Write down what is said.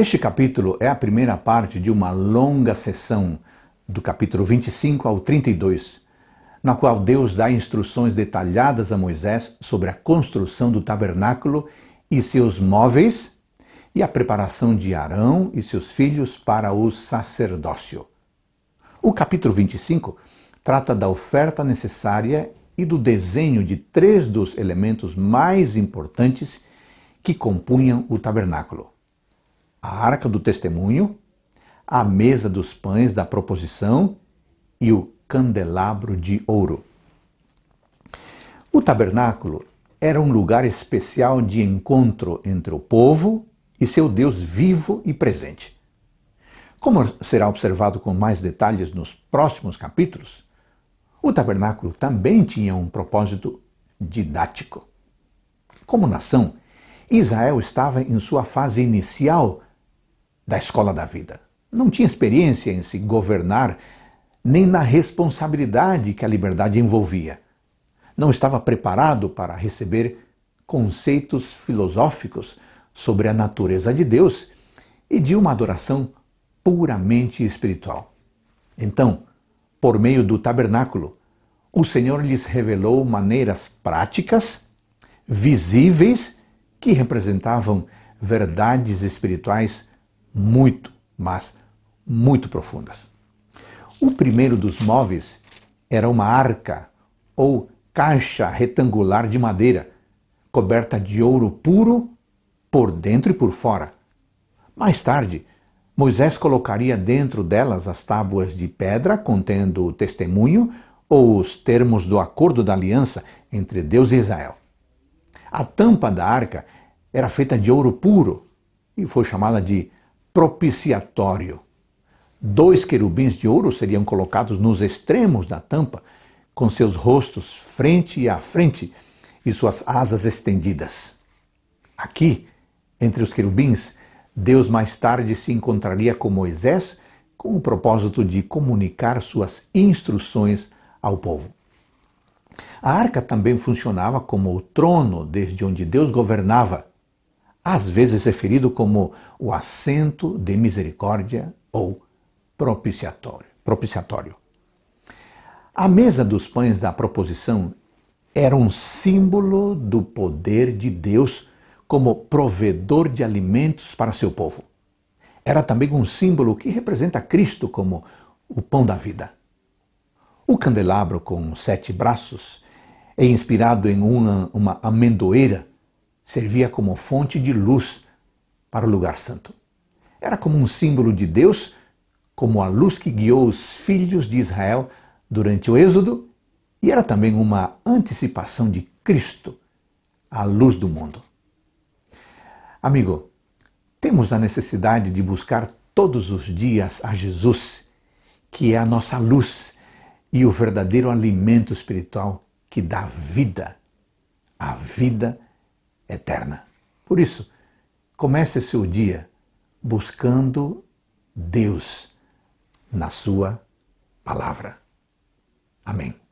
Este capítulo é a primeira parte de uma longa sessão, do capítulo 25 ao 32, na qual Deus dá instruções detalhadas a Moisés sobre a construção do tabernáculo e seus móveis e a preparação de Arão e seus filhos para o sacerdócio. O capítulo 25 trata da oferta necessária e do desenho de três dos elementos mais importantes que compunham o tabernáculo a arca do testemunho, a mesa dos pães da proposição e o candelabro de ouro. O tabernáculo era um lugar especial de encontro entre o povo e seu Deus vivo e presente. Como será observado com mais detalhes nos próximos capítulos, o tabernáculo também tinha um propósito didático. Como nação, Israel estava em sua fase inicial da escola da vida. Não tinha experiência em se governar, nem na responsabilidade que a liberdade envolvia. Não estava preparado para receber conceitos filosóficos sobre a natureza de Deus e de uma adoração puramente espiritual. Então, por meio do tabernáculo, o Senhor lhes revelou maneiras práticas, visíveis, que representavam verdades espirituais muito, mas muito profundas. O primeiro dos móveis era uma arca ou caixa retangular de madeira, coberta de ouro puro por dentro e por fora. Mais tarde, Moisés colocaria dentro delas as tábuas de pedra contendo o testemunho ou os termos do acordo da aliança entre Deus e Israel. A tampa da arca era feita de ouro puro e foi chamada de propiciatório. Dois querubins de ouro seriam colocados nos extremos da tampa, com seus rostos frente a frente e suas asas estendidas. Aqui, entre os querubins, Deus mais tarde se encontraria com Moisés com o propósito de comunicar suas instruções ao povo. A arca também funcionava como o trono desde onde Deus governava às vezes referido é como o assento de misericórdia ou propiciatório. propiciatório. A mesa dos pães da proposição era um símbolo do poder de Deus como provedor de alimentos para seu povo. Era também um símbolo que representa Cristo como o pão da vida. O candelabro com sete braços é inspirado em uma, uma amendoeira servia como fonte de luz para o lugar santo. Era como um símbolo de Deus, como a luz que guiou os filhos de Israel durante o Êxodo, e era também uma antecipação de Cristo, a luz do mundo. Amigo, temos a necessidade de buscar todos os dias a Jesus, que é a nossa luz e o verdadeiro alimento espiritual que dá vida, a vida eterna. Por isso, comece seu dia buscando Deus na Sua palavra. Amém.